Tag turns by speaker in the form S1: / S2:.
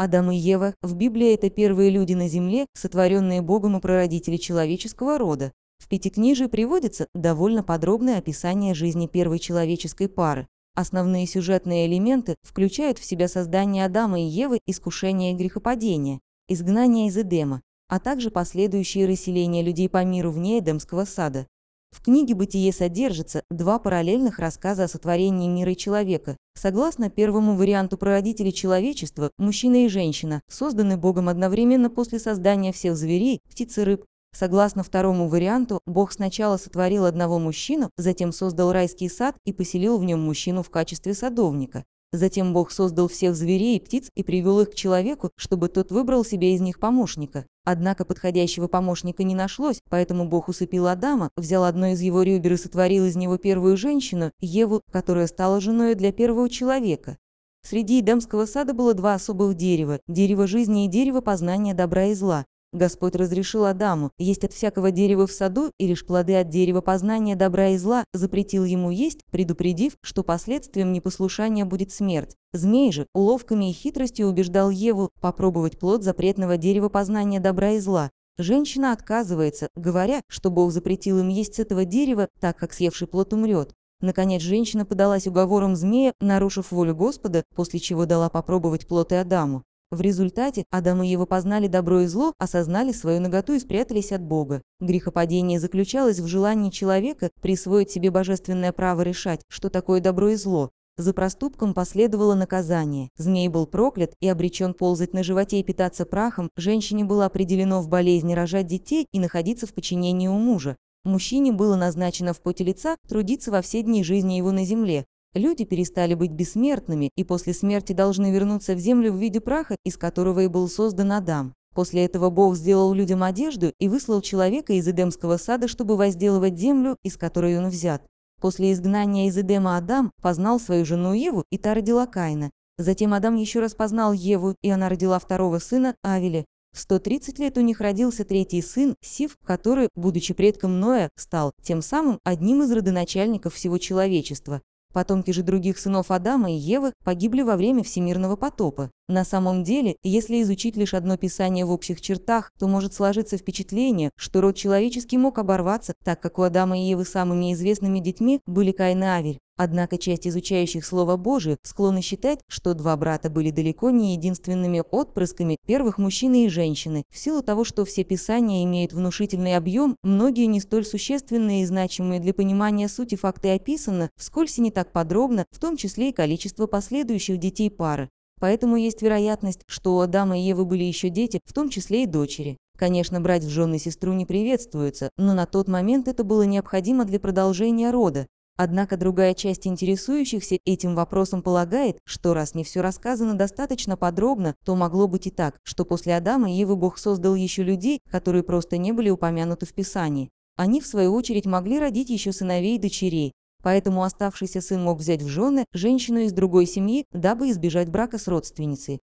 S1: Адам и Ева в Библии – это первые люди на земле, сотворенные Богом и прародители человеческого рода. В Пятикнижии приводится довольно подробное описание жизни первой человеческой пары. Основные сюжетные элементы включают в себя создание Адама и Евы, искушение и грехопадение, изгнание из Эдема, а также последующие расселения людей по миру вне Эдемского сада. В книге «Бытие» содержится два параллельных рассказа о сотворении мира и человека. Согласно первому варианту прародителей человечества, мужчина и женщина созданы Богом одновременно после создания всех зверей, птиц и рыб. Согласно второму варианту, Бог сначала сотворил одного мужчину, затем создал райский сад и поселил в нем мужчину в качестве садовника. Затем Бог создал всех зверей и птиц и привел их к человеку, чтобы тот выбрал себе из них помощника. Однако подходящего помощника не нашлось, поэтому Бог усыпил Адама, взял одно из его ребер и сотворил из него первую женщину, Еву, которая стала женой для первого человека. Среди Эдемского сада было два особых дерева – дерево жизни и дерево познания добра и зла. Господь разрешил Адаму есть от всякого дерева в саду и лишь плоды от дерева познания добра и зла запретил ему есть, предупредив, что последствием непослушания будет смерть. Змей же уловками и хитростью убеждал Еву попробовать плод запретного дерева познания добра и зла. Женщина отказывается, говоря, что Бог запретил им есть с этого дерева, так как съевший плод умрет. Наконец женщина подалась уговорам змея, нарушив волю Господа, после чего дала попробовать плод и Адаму. В результате Адам и Ева познали добро и зло, осознали свою наготу и спрятались от Бога. Грехопадение заключалось в желании человека присвоить себе божественное право решать, что такое добро и зло. За проступком последовало наказание. Змей был проклят и обречен ползать на животе и питаться прахом, женщине было определено в болезни рожать детей и находиться в подчинении у мужа. Мужчине было назначено в поте лица трудиться во все дни жизни его на земле, Люди перестали быть бессмертными и после смерти должны вернуться в землю в виде праха, из которого и был создан Адам. После этого Бог сделал людям одежду и выслал человека из Эдемского сада, чтобы возделывать землю, из которой он взят. После изгнания из Эдема Адам познал свою жену Еву, и та родила Каина. Затем Адам еще раз познал Еву, и она родила второго сына, Авеля. В 130 лет у них родился третий сын, Сив, который, будучи предком Ноя, стал тем самым одним из родоначальников всего человечества. Потомки же других сынов Адама и Евы погибли во время всемирного потопа. На самом деле, если изучить лишь одно писание в общих чертах, то может сложиться впечатление, что род человеческий мог оборваться, так как у Адама и Евы самыми известными детьми были Каин и Авель. Однако часть изучающих Слово Божие склонна считать, что два брата были далеко не единственными отпрысками первых мужчины и женщины. В силу того, что все писания имеют внушительный объем, многие не столь существенные и значимые для понимания сути факты описаны, вскользь и не так подробно, в том числе и количество последующих детей пары. Поэтому есть вероятность, что у Адама и Евы были еще дети, в том числе и дочери. Конечно, брать в жены сестру не приветствуется, но на тот момент это было необходимо для продолжения рода. Однако другая часть интересующихся этим вопросом полагает, что раз не все рассказано достаточно подробно, то могло быть и так, что после Адама и Евы Бог создал еще людей, которые просто не были упомянуты в Писании. Они, в свою очередь, могли родить еще сыновей и дочерей, Поэтому оставшийся сын мог взять в жены женщину из другой семьи, дабы избежать брака с родственницей.